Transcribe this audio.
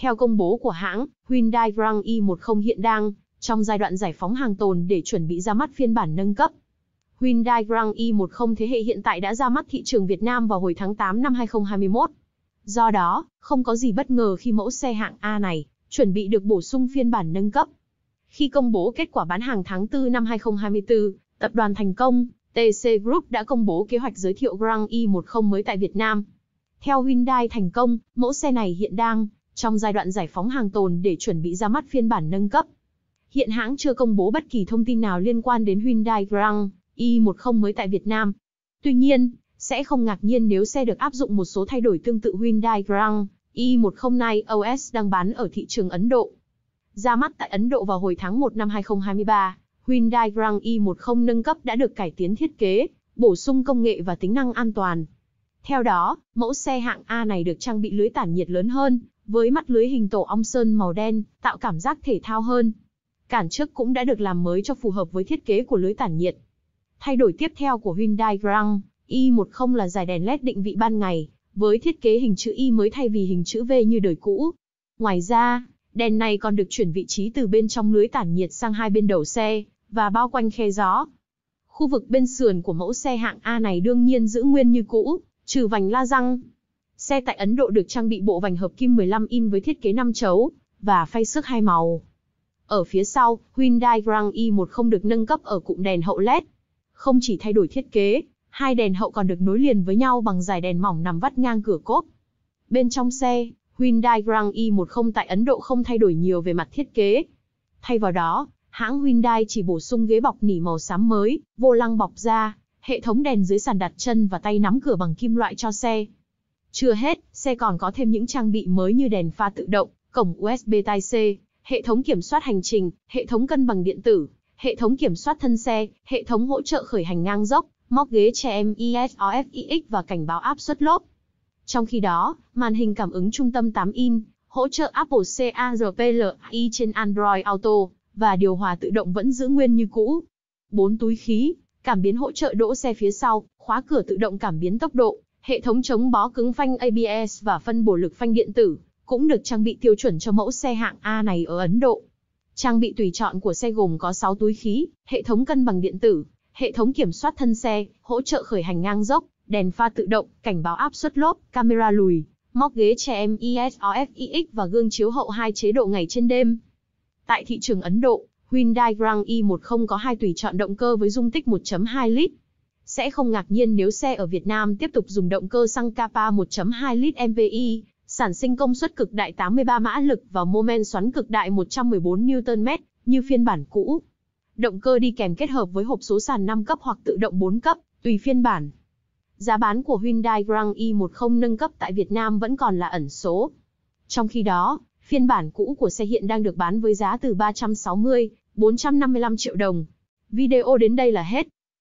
Theo công bố của hãng, Hyundai Grand i10 hiện đang trong giai đoạn giải phóng hàng tồn để chuẩn bị ra mắt phiên bản nâng cấp. Hyundai Grand i10 thế hệ hiện tại đã ra mắt thị trường Việt Nam vào hồi tháng 8 năm 2021. Do đó, không có gì bất ngờ khi mẫu xe hạng A này chuẩn bị được bổ sung phiên bản nâng cấp. Khi công bố kết quả bán hàng tháng 4 năm 2024, tập đoàn Thành Công, TC Group đã công bố kế hoạch giới thiệu Grand i10 mới tại Việt Nam. Theo Hyundai Thành Công, mẫu xe này hiện đang trong giai đoạn giải phóng hàng tồn để chuẩn bị ra mắt phiên bản nâng cấp. Hiện hãng chưa công bố bất kỳ thông tin nào liên quan đến Hyundai Grand i10 mới tại Việt Nam. Tuy nhiên, sẽ không ngạc nhiên nếu xe được áp dụng một số thay đổi tương tự Hyundai Grand i10 Night OS đang bán ở thị trường Ấn Độ. Ra mắt tại Ấn Độ vào hồi tháng 1 năm 2023, Hyundai Grand i10 nâng cấp đã được cải tiến thiết kế, bổ sung công nghệ và tính năng an toàn. Theo đó, mẫu xe hạng A này được trang bị lưới tản nhiệt lớn hơn, với mắt lưới hình tổ ong sơn màu đen, tạo cảm giác thể thao hơn. Cản trước cũng đã được làm mới cho phù hợp với thiết kế của lưới tản nhiệt. Thay đổi tiếp theo của Hyundai Grand i10 là giải đèn LED định vị ban ngày, với thiết kế hình chữ Y mới thay vì hình chữ V như đời cũ. Ngoài ra, đèn này còn được chuyển vị trí từ bên trong lưới tản nhiệt sang hai bên đầu xe và bao quanh khe gió. Khu vực bên sườn của mẫu xe hạng A này đương nhiên giữ nguyên như cũ, trừ vành la răng. Xe tại Ấn Độ được trang bị bộ vành hợp kim 15 in với thiết kế 5 chấu và phay xước hai màu. Ở phía sau, Hyundai Grand i10 được nâng cấp ở cụm đèn hậu LED. Không chỉ thay đổi thiết kế, hai đèn hậu còn được nối liền với nhau bằng dải đèn mỏng nằm vắt ngang cửa cốp. Bên trong xe, Hyundai Grand i10 tại Ấn Độ không thay đổi nhiều về mặt thiết kế. Thay vào đó, hãng Hyundai chỉ bổ sung ghế bọc nỉ màu xám mới, vô lăng bọc da, hệ thống đèn dưới sàn đặt chân và tay nắm cửa bằng kim loại cho xe. Chưa hết, xe còn có thêm những trang bị mới như đèn pha tự động, cổng USB Type-C, hệ thống kiểm soát hành trình, hệ thống cân bằng điện tử, hệ thống kiểm soát thân xe, hệ thống hỗ trợ khởi hành ngang dốc, móc ghế trẻ em ESOFIX và cảnh báo áp suất lốp. Trong khi đó, màn hình cảm ứng trung tâm 8 in, hỗ trợ Apple CarPlay trên Android Auto và điều hòa tự động vẫn giữ nguyên như cũ. 4 túi khí, cảm biến hỗ trợ đỗ xe phía sau, khóa cửa tự động cảm biến tốc độ, Hệ thống chống bó cứng phanh ABS và phân bổ lực phanh điện tử cũng được trang bị tiêu chuẩn cho mẫu xe hạng A này ở Ấn Độ. Trang bị tùy chọn của xe gồm có 6 túi khí, hệ thống cân bằng điện tử, hệ thống kiểm soát thân xe, hỗ trợ khởi hành ngang dốc, đèn pha tự động, cảnh báo áp suất lốp, camera lùi, móc ghế trẻ em ESOFIX và gương chiếu hậu hai chế độ ngày trên đêm. Tại thị trường Ấn Độ, Hyundai Grand i10 có hai tùy chọn động cơ với dung tích 1.2 lít, sẽ không ngạc nhiên nếu xe ở Việt Nam tiếp tục dùng động cơ xăng Capa 1.2 lít MVI, sản sinh công suất cực đại 83 mã lực và mô men xoắn cực đại 114 Nm như phiên bản cũ. Động cơ đi kèm kết hợp với hộp số sàn 5 cấp hoặc tự động 4 cấp, tùy phiên bản. Giá bán của Hyundai Grand i10 e nâng cấp tại Việt Nam vẫn còn là ẩn số. Trong khi đó, phiên bản cũ của xe hiện đang được bán với giá từ 360, 455 triệu đồng. Video đến đây là hết.